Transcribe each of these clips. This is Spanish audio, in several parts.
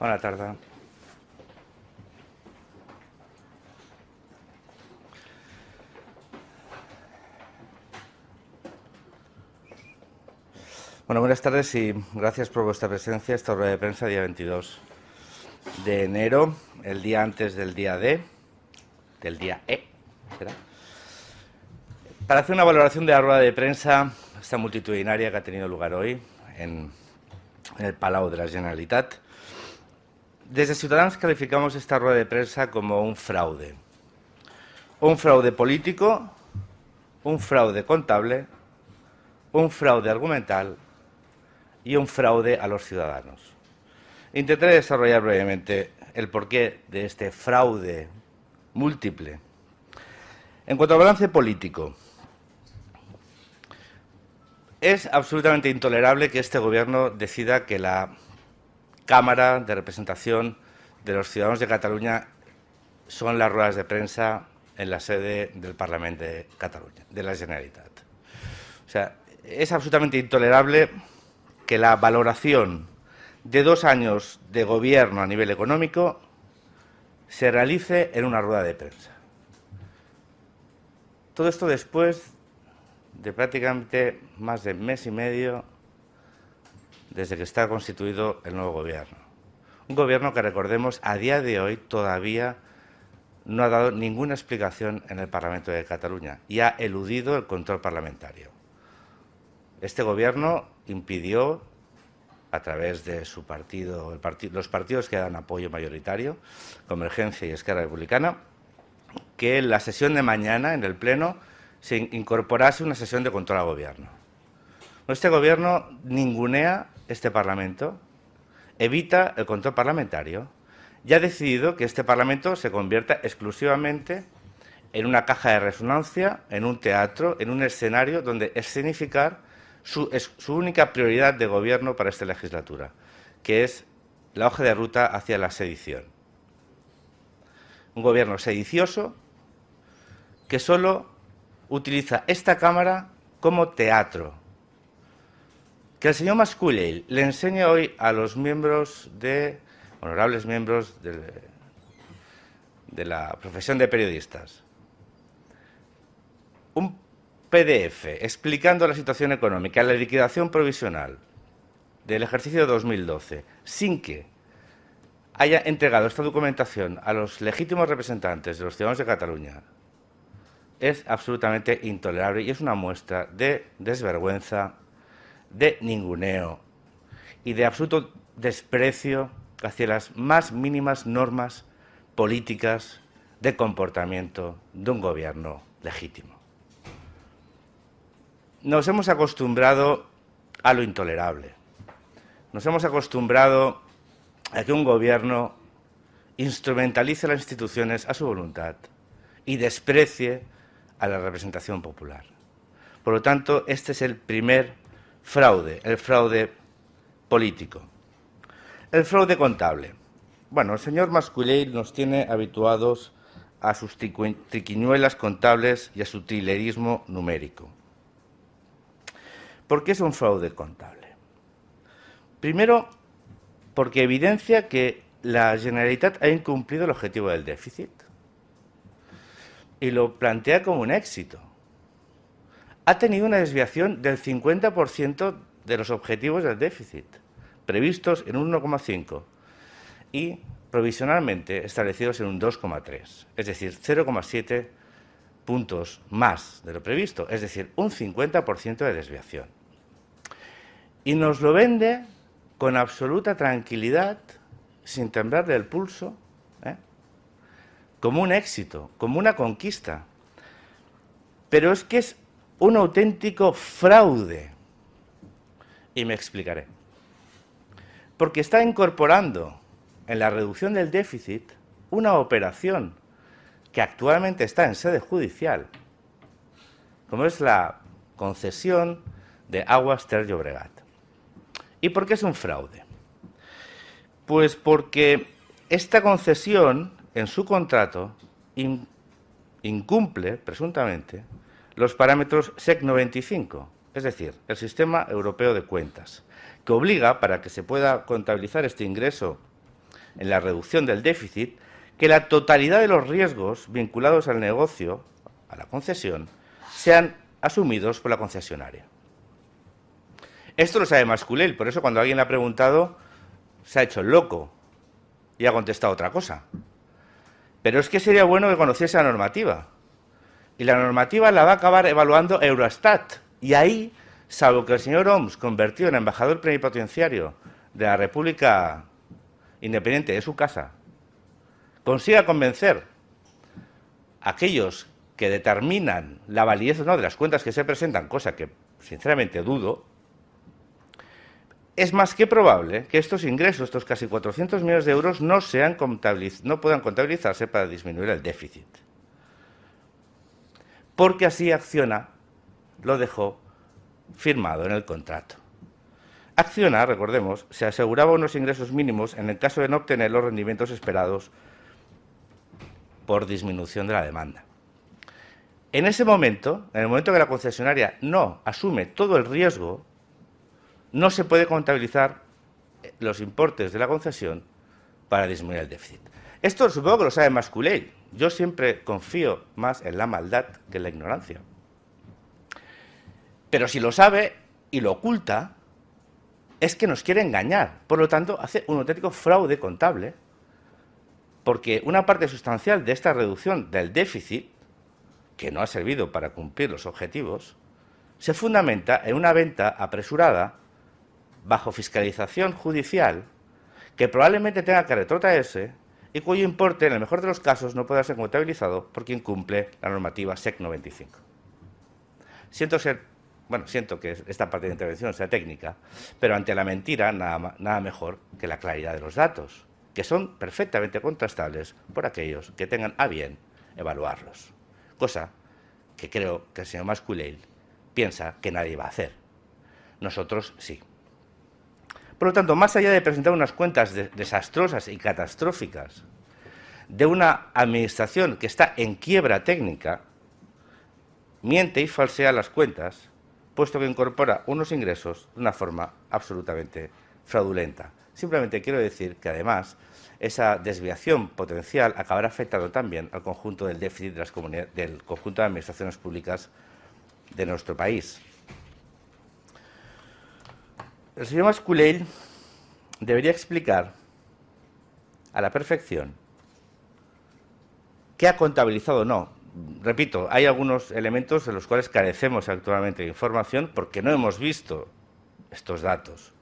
Buenas tarda. Bueno, buenas tardes y gracias por vuestra presencia. Esta rueda de prensa, día 22 de enero, el día antes del día D, del día E. Para hacer una valoración de la rueda de prensa, esta multitudinaria que ha tenido lugar hoy en, en el Palau de la Generalitat, desde Ciudadanos calificamos esta rueda de prensa como un fraude. Un fraude político, un fraude contable, un fraude argumental y un fraude a los ciudadanos. Intentaré desarrollar brevemente el porqué de este fraude múltiple. En cuanto al balance político, es absolutamente intolerable que este Gobierno decida que la Cámara de Representación de los Ciudadanos de Cataluña son las ruedas de prensa en la sede del Parlamento de Cataluña, de la Generalitat. O sea, es absolutamente intolerable que la valoración de dos años de gobierno a nivel económico se realice en una rueda de prensa. Todo esto después de prácticamente más de mes y medio desde que está constituido el nuevo gobierno. Un gobierno que, recordemos, a día de hoy todavía no ha dado ninguna explicación en el Parlamento de Cataluña y ha eludido el control parlamentario. Este gobierno impidió, a través de su partido, los partidos que dan apoyo mayoritario, Convergencia y Esquerra Republicana, que en la sesión de mañana, en el Pleno, se incorporase una sesión de control al gobierno. Este gobierno ningunea este Parlamento evita el control parlamentario y ha decidido que este Parlamento se convierta exclusivamente en una caja de resonancia, en un teatro, en un escenario donde escenificar su, su única prioridad de gobierno para esta legislatura, que es la hoja de ruta hacia la sedición. Un gobierno sedicioso que solo utiliza esta Cámara como teatro que el señor Masculley le enseñe hoy a los miembros de, honorables miembros de, de la profesión de periodistas, un PDF explicando la situación económica, la liquidación provisional del ejercicio 2012, sin que haya entregado esta documentación a los legítimos representantes de los ciudadanos de Cataluña, es absolutamente intolerable y es una muestra de desvergüenza de ninguneo y de absoluto desprecio hacia las más mínimas normas políticas de comportamiento de un gobierno legítimo. Nos hemos acostumbrado a lo intolerable. Nos hemos acostumbrado a que un gobierno instrumentalice las instituciones a su voluntad y desprecie a la representación popular. Por lo tanto, este es el primer Fraude, el fraude político. El fraude contable. Bueno, el señor Masculey nos tiene habituados a sus triquiñuelas contables y a su trilerismo numérico. ¿Por qué es un fraude contable? Primero, porque evidencia que la Generalitat ha incumplido el objetivo del déficit y lo plantea como un éxito ha tenido una desviación del 50% de los objetivos del déficit, previstos en un 1,5 y provisionalmente establecidos en un 2,3, es decir, 0,7 puntos más de lo previsto, es decir, un 50% de desviación. Y nos lo vende con absoluta tranquilidad, sin temblarle el pulso, ¿eh? como un éxito, como una conquista. Pero es que es un auténtico fraude. Y me explicaré. Porque está incorporando en la reducción del déficit una operación que actualmente está en sede judicial, como es la concesión de Aguas Ter y ¿Y por qué es un fraude? Pues porque esta concesión en su contrato incumple, presuntamente, los parámetros SEC 95, es decir, el Sistema Europeo de Cuentas, que obliga, para que se pueda contabilizar este ingreso en la reducción del déficit, que la totalidad de los riesgos vinculados al negocio, a la concesión, sean asumidos por la concesionaria. Esto lo sabe Masculel, por eso cuando alguien le ha preguntado, se ha hecho loco y ha contestado otra cosa. Pero es que sería bueno que conociese la normativa. Y la normativa la va a acabar evaluando Eurostat. Y ahí, salvo que el señor Oms, convertido en embajador plenipotenciario de la República Independiente de su casa, consiga convencer a aquellos que determinan la validez o no de las cuentas que se presentan, cosa que sinceramente dudo, es más que probable que estos ingresos, estos casi 400 millones de euros, no, no puedan contabilizarse para disminuir el déficit porque así Acciona lo dejó firmado en el contrato. Acciona, recordemos, se aseguraba unos ingresos mínimos en el caso de no obtener los rendimientos esperados por disminución de la demanda. En ese momento, en el momento que la concesionaria no asume todo el riesgo, no se puede contabilizar eh, los importes de la concesión para disminuir el déficit. Esto supongo que lo sabe Masculey, yo siempre confío más en la maldad que en la ignorancia. Pero si lo sabe y lo oculta, es que nos quiere engañar. Por lo tanto, hace un auténtico fraude contable, porque una parte sustancial de esta reducción del déficit, que no ha servido para cumplir los objetivos, se fundamenta en una venta apresurada, bajo fiscalización judicial, que probablemente tenga que retrotraerse y cuyo importe, en el mejor de los casos, no puede ser contabilizado por quien cumple la normativa SEC 95. Siento ser, bueno, siento que esta parte de intervención sea técnica, pero ante la mentira nada, nada mejor que la claridad de los datos, que son perfectamente contrastables por aquellos que tengan a bien evaluarlos, cosa que creo que el señor Masculeil piensa que nadie va a hacer. Nosotros sí. Por lo tanto, más allá de presentar unas cuentas desastrosas y catastróficas de una administración que está en quiebra técnica, miente y falsea las cuentas, puesto que incorpora unos ingresos de una forma absolutamente fraudulenta. Simplemente quiero decir que además esa desviación potencial acabará afectando también al conjunto del déficit de las del conjunto de administraciones públicas de nuestro país. El señor Masculell debería explicar a la perfección qué ha contabilizado o no. Repito, hay algunos elementos de los cuales carecemos actualmente de información porque no hemos visto estos datos.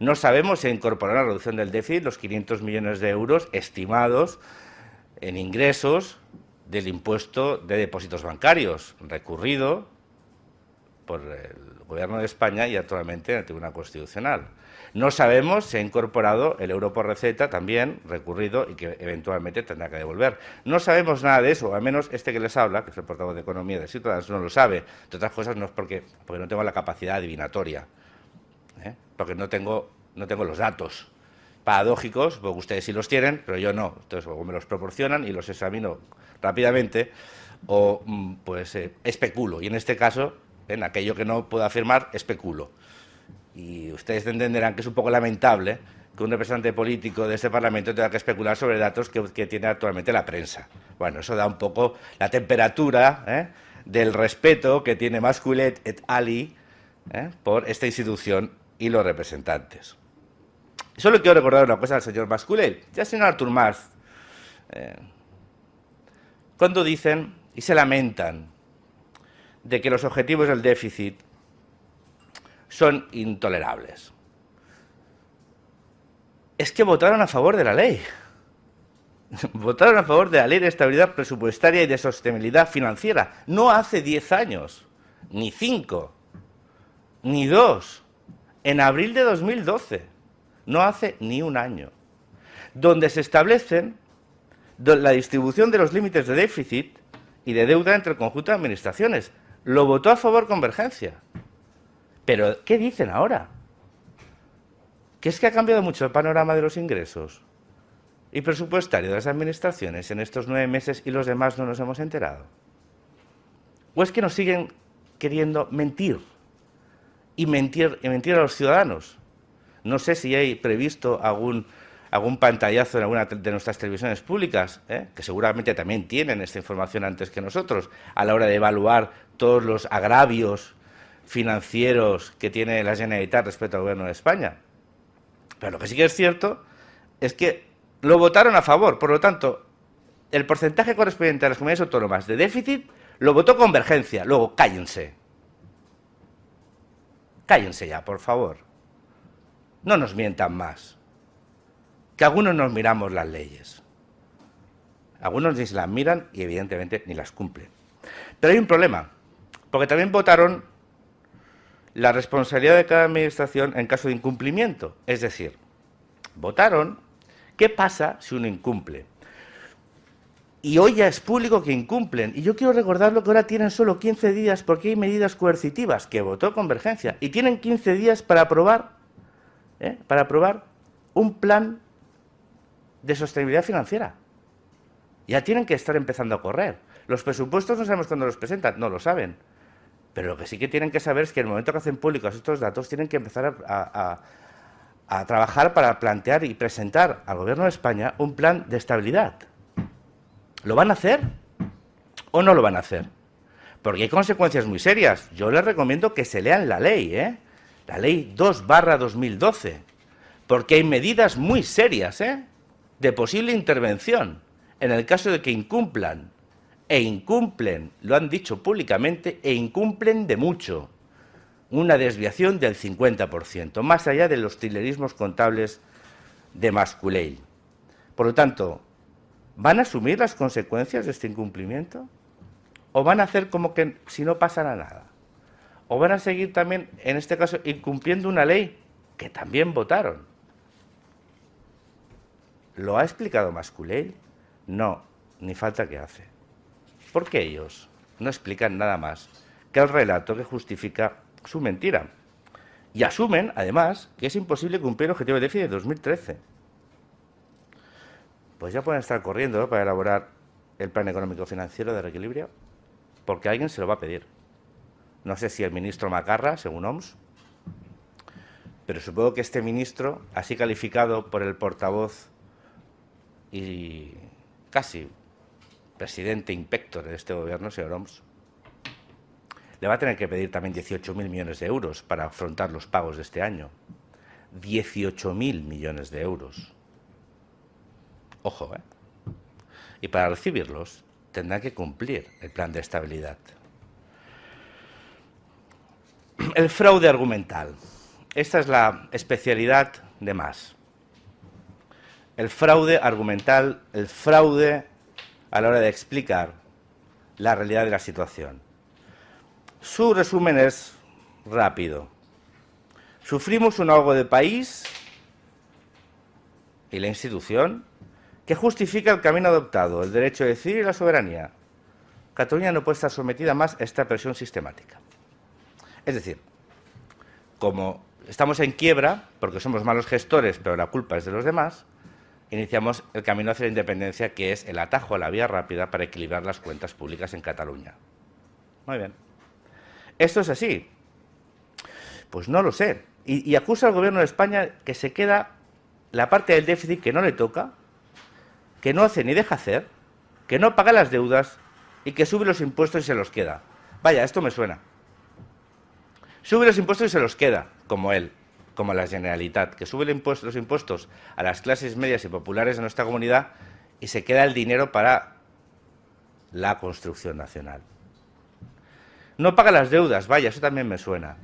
No sabemos si a la reducción del déficit los 500 millones de euros estimados en ingresos del impuesto de depósitos bancarios recurrido por el Gobierno de España y actualmente en el Tribunal Constitucional. No sabemos si ha incorporado el euro por receta también recurrido y que eventualmente tendrá que devolver. No sabemos nada de eso, al menos este que les habla, que es el portavoz de Economía de Ciudadanos, no lo sabe. De otras cosas no es porque, porque no tengo la capacidad adivinatoria, ¿eh? porque no tengo, no tengo los datos paradójicos, porque ustedes sí los tienen, pero yo no. Entonces, o me los proporcionan y los examino rápidamente, o mm, pues eh, especulo. Y en este caso, en aquello que no puedo afirmar, especulo. Y ustedes entenderán que es un poco lamentable que un representante político de este Parlamento tenga que especular sobre datos que, tiene actualmente la prensa. Bueno, eso da un poco la temperatura ¿eh? del respeto que tiene Masculet et Ali ¿eh? por esta institución y los representantes. Solo quiero recordar una cosa al señor Masculet Ya señor Artur Mas. Eh, cuando dicen y se lamentan de que los objetivos del déficit son intolerables. Es que votaron a favor de la ley. Votaron a favor de la ley de estabilidad presupuestaria y de sostenibilidad financiera. No hace diez años, ni cinco, ni dos. en abril de 2012, no hace ni un año, donde se establecen la distribución de los límites de déficit y de deuda entre el conjunto de administraciones lo votó a favor Convergencia. Pero, ¿qué dicen ahora? Que es que ha cambiado mucho el panorama de los ingresos y presupuestario de las administraciones en estos nueve meses y los demás no nos hemos enterado. ¿O es que nos siguen queriendo mentir y mentir, y mentir a los ciudadanos? No sé si hay previsto algún algún pantallazo en alguna de nuestras televisiones públicas, ¿eh? que seguramente también tienen esta información antes que nosotros, a la hora de evaluar todos los agravios financieros que tiene la Generalitat respecto al gobierno de España. Pero lo que sí que es cierto es que lo votaron a favor, por lo tanto, el porcentaje correspondiente a las comunidades autónomas de déficit lo votó Convergencia. Luego, cállense. Cállense ya, por favor. No nos mientan más que algunos nos miramos las leyes. Algunos ni se las miran y evidentemente ni las cumplen. Pero hay un problema, porque también votaron la responsabilidad de cada administración en caso de incumplimiento. Es decir, votaron qué pasa si uno incumple. Y hoy ya es público que incumplen. Y yo quiero recordarlo que ahora tienen solo 15 días porque hay medidas coercitivas que votó Convergencia. Y tienen 15 días para aprobar, ¿eh? para aprobar un plan de sostenibilidad financiera. Ya tienen que estar empezando a correr. Los presupuestos no sabemos cuándo los presentan, no lo saben. Pero lo que sí que tienen que saber es que en el momento que hacen públicos estos datos, tienen que empezar a, trabajar para plantear y presentar al Gobierno de España un plan de estabilidad. ¿Lo van a hacer o no lo van a hacer? Porque hay consecuencias muy serias. Yo les recomiendo que se lean la ley, ¿eh? la ley 2 barra 2012, porque hay medidas muy serias, ¿eh? de posible intervención en el caso de que incumplan. E incumplen, lo han dicho públicamente, e incumplen de mucho. Una desviación del 50%, más allá de los tilerismos contables de Masculey. Por lo tanto, ¿van a asumir las consecuencias de este incumplimiento? ¿O van a hacer como que si no pasara nada? ¿O van a seguir también, en este caso, incumpliendo una ley que también votaron? ¿Lo ha explicado Masculel? No, ni falta que hace. Porque ellos no explican nada más que el relato que justifica su mentira. Y asumen, además, que es imposible cumplir el objetivo de déficit de 2013. Pues ya pueden estar corriendo para elaborar el plan económico financiero de reequilibrio, porque alguien se lo va a pedir. No sé si el ministro Macarra, según OMS, pero supongo que este ministro, así calificado por el portavoz y casi presidente inspector de este gobierno, señor Oms, le va a tener que pedir también 18.000 millones de euros para afrontar los pagos de este año. 18.000 millones de euros. Ojo, ¿eh? Y para recibirlos tendrá que cumplir el plan de estabilidad. El fraude argumental. Esta es la especialidad de más el fraude argumental, el fraude a la hora de explicar la realidad de la situación. Su resumen es rápido. Sufrimos un algo de país y la institución que justifica el camino adoptado, el derecho a decidir y la soberanía. Cataluña no puede estar sometida más a esta presión sistemática. Es decir, como estamos en quiebra, porque somos malos gestores, pero la culpa es de los demás, iniciamos el camino hacia la independencia, que es el atajo a la vía rápida para equilibrar las cuentas públicas en Cataluña. Muy bien. ¿Esto es así? Pues no lo sé. Y, acusa al gobierno de España que se queda la parte del déficit que no le toca, que no hace ni deja hacer, que no paga las deudas y que sube los impuestos y se los queda. Vaya, esto me suena. Sube los impuestos y se los queda, como él como la Generalitat, que sube los impuestos a las clases medias y populares de nuestra comunidad y se queda el dinero para la construcción nacional. No paga las deudas, vaya, eso también me suena.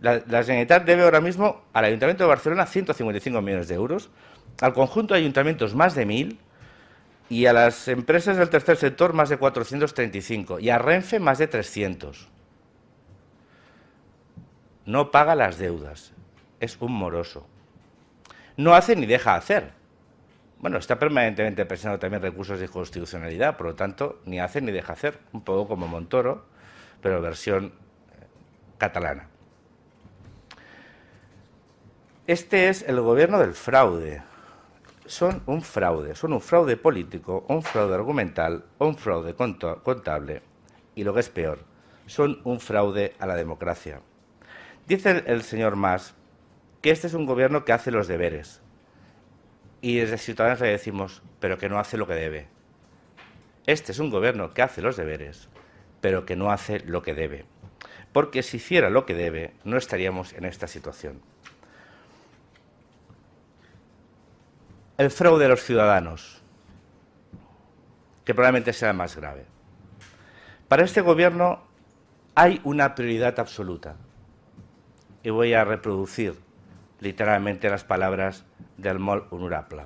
La, la Generalitat debe ahora mismo al Ayuntamiento de Barcelona 155 millones de euros, al conjunto de ayuntamientos más de 1.000 y a las empresas del tercer sector más de 435 y a Renfe más de 300 no paga las deudas, es un moroso. No hace ni deja hacer. Bueno, está permanentemente presionando también recursos de constitucionalidad, por lo tanto, ni hace ni deja hacer, un poco como Montoro, pero versión eh, catalana. Este es el gobierno del fraude. Son un fraude, son un fraude político, un fraude argumental, un fraude contable y lo que es peor, son un fraude a la democracia. Dice el, señor Mas que este es un gobierno que hace los deberes. Y desde Ciudadanos le decimos, pero que no hace lo que debe. Este es un gobierno que hace los deberes, pero que no hace lo que debe. Porque si hiciera lo que debe, no estaríamos en esta situación. El fraude de los ciudadanos, que probablemente sea más grave. Para este gobierno hay una prioridad absoluta, y voy a reproducir literalmente las palabras del Mol Unurapla.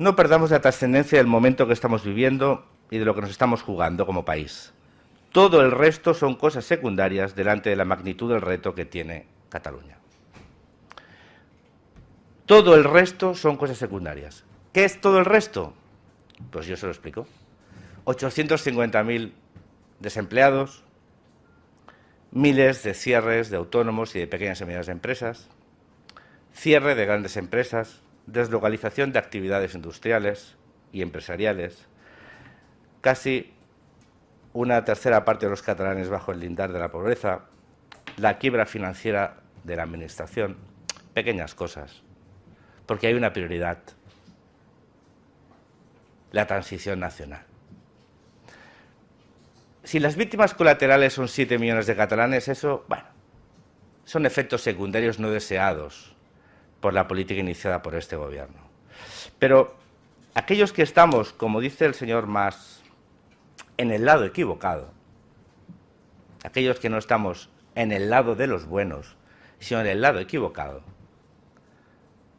No perdamos la trascendencia del momento que estamos viviendo y de lo que nos estamos jugando como país. Todo el resto son cosas secundarias delante de la magnitud del reto que tiene Cataluña. Todo el resto son cosas secundarias. ¿Qué es todo el resto? Pues yo se lo explico. 850.000 desempleados, miles de cierres de autónomos y de pequeñas y medianas empresas, cierre de grandes empresas, deslocalización de actividades industriales y empresariales, casi una tercera parte de los catalanes bajo el lindar de la pobreza, la quiebra financiera de la Administración, pequeñas cosas, porque hay una prioridad, la transición nacional si las víctimas colaterales son 7 millones de catalanes, eso, bueno, son efectos secundarios no deseados por la política iniciada por este gobierno. Pero aquellos que estamos, como dice el señor Mas, en el lado equivocado, aquellos que no estamos en el lado de los buenos, sino en el lado equivocado,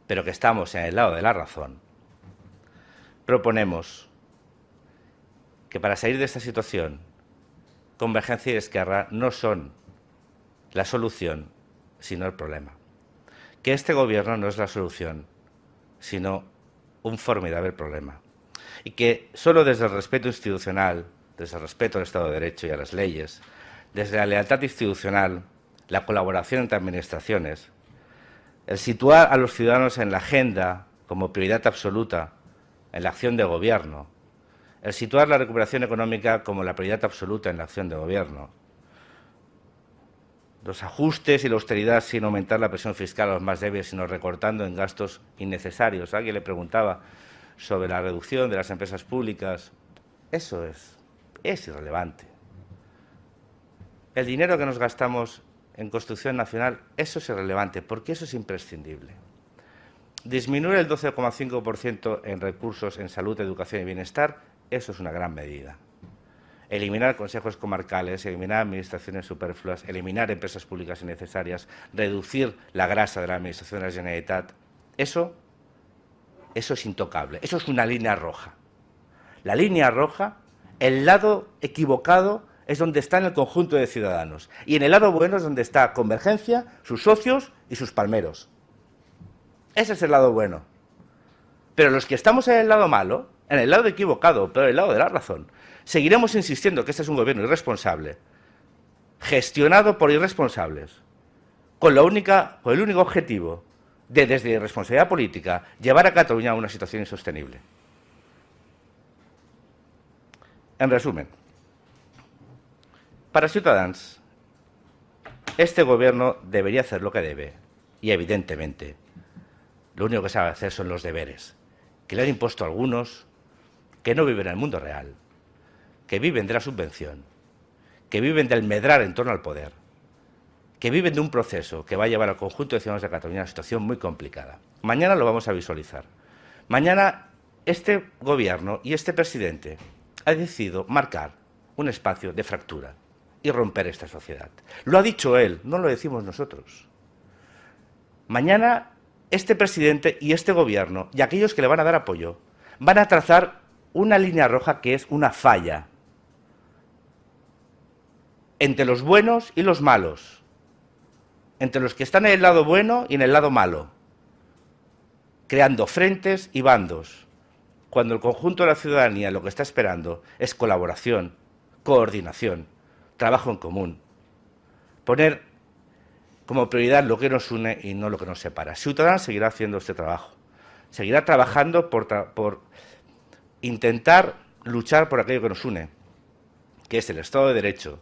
pero que estamos en el lado de la razón, proponemos que para salir de esta situación Convergencia y Esquerra no son la solución, sino el problema. Que este gobierno no es la solución, sino un formidable problema. Y que solo desde el respeto institucional, desde el respeto al Estado de Derecho y a las leyes, desde la lealtad institucional, la colaboración entre administraciones, el situar a los ciudadanos en la agenda como prioridad absoluta, en la acción de gobierno, el situar la recuperación económica como la prioridad absoluta en la acción de gobierno. Los ajustes y la austeridad sin aumentar la presión fiscal a los más débiles, sino recortando en gastos innecesarios. Alguien le preguntaba sobre la reducción de las empresas públicas. Eso es, es irrelevante. El dinero que nos gastamos en construcción nacional, eso es irrelevante, porque eso es imprescindible. Disminuir el 12,5% en recursos en salud, educación y bienestar eso es una gran medida. Eliminar consejos comarcales, eliminar administraciones superfluas, eliminar empresas públicas innecesarias, reducir la grasa de la administración de la Generalitat. Eso, eso es intocable. Eso es una línea roja. La línea roja, el lado equivocado es donde está el conjunto de ciudadanos. Y en el lado bueno es donde está Convergencia, sus socios y sus palmeros. Ese es el lado bueno. Pero los que estamos en el lado malo, en el lado equivocado, pero en el lado de la razón. Seguiremos insistiendo que este es un gobierno irresponsable, gestionado por irresponsables, con, el único objetivo de, desde irresponsabilidad política, llevar a Cataluña a una situación insostenible. En resumen, para Ciudadanos, este gobierno debería hacer lo que debe y, evidentemente, lo único que sabe hacer son los deberes, que le han impuesto algunos que no viven en el mundo real, que viven de la subvención, que viven del medrar en torno al poder, que viven de un proceso que va a llevar al conjunto de ciudadanos de Cataluña a una situación muy complicada. Mañana lo vamos a visualizar. Mañana este gobierno y este presidente ha decidido marcar un espacio de fractura y romper esta sociedad. Lo ha dicho él, no lo decimos nosotros. Mañana este presidente y este gobierno y aquellos que le van a dar apoyo van a trazar una línea roja que es una falla entre los buenos y los malos, entre los que están en el lado bueno y en el lado malo, creando frentes y bandos, cuando el conjunto de la ciudadanía lo que está esperando es colaboración, coordinación, trabajo en común, poner como prioridad lo que nos une y no lo que nos separa. Ciudadanos seguirá haciendo este trabajo, seguirá trabajando por, por intentar luchar por aquello que nos une, que es el Estado de Derecho,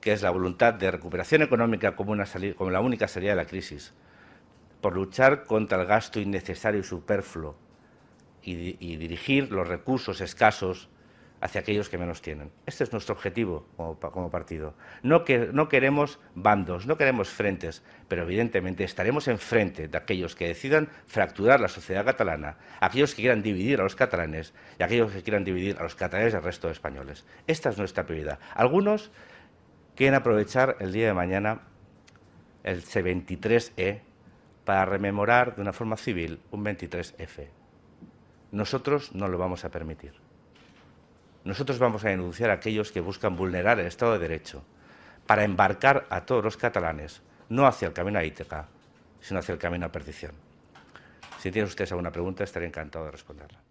que es la voluntad de recuperación económica como, una como la única salida de la crisis, por luchar contra el gasto innecesario y superfluo y dirigir los recursos escasos hacia aquellos que menos tienen. Este es nuestro objetivo como, partido. No, que, no queremos bandos, no queremos frentes, pero evidentemente estaremos en enfrente de aquellos que decidan fracturar la sociedad catalana, aquellos que quieran dividir a los catalanes y aquellos que quieran dividir a los catalanes al resto de españoles. Esta es nuestra prioridad. Algunos quieren aprovechar el día de mañana el C23E para rememorar de una forma civil un 23F. Nosotros no lo vamos a permitir. Nosotros vamos a denunciar a aquellos que buscan vulnerar el Estado de Derecho para embarcar a todos los catalanes, no hacia el camino a Ítaca, sino hacia el camino a perdición. Si tienen ustedes alguna pregunta, estaré encantado de responderla.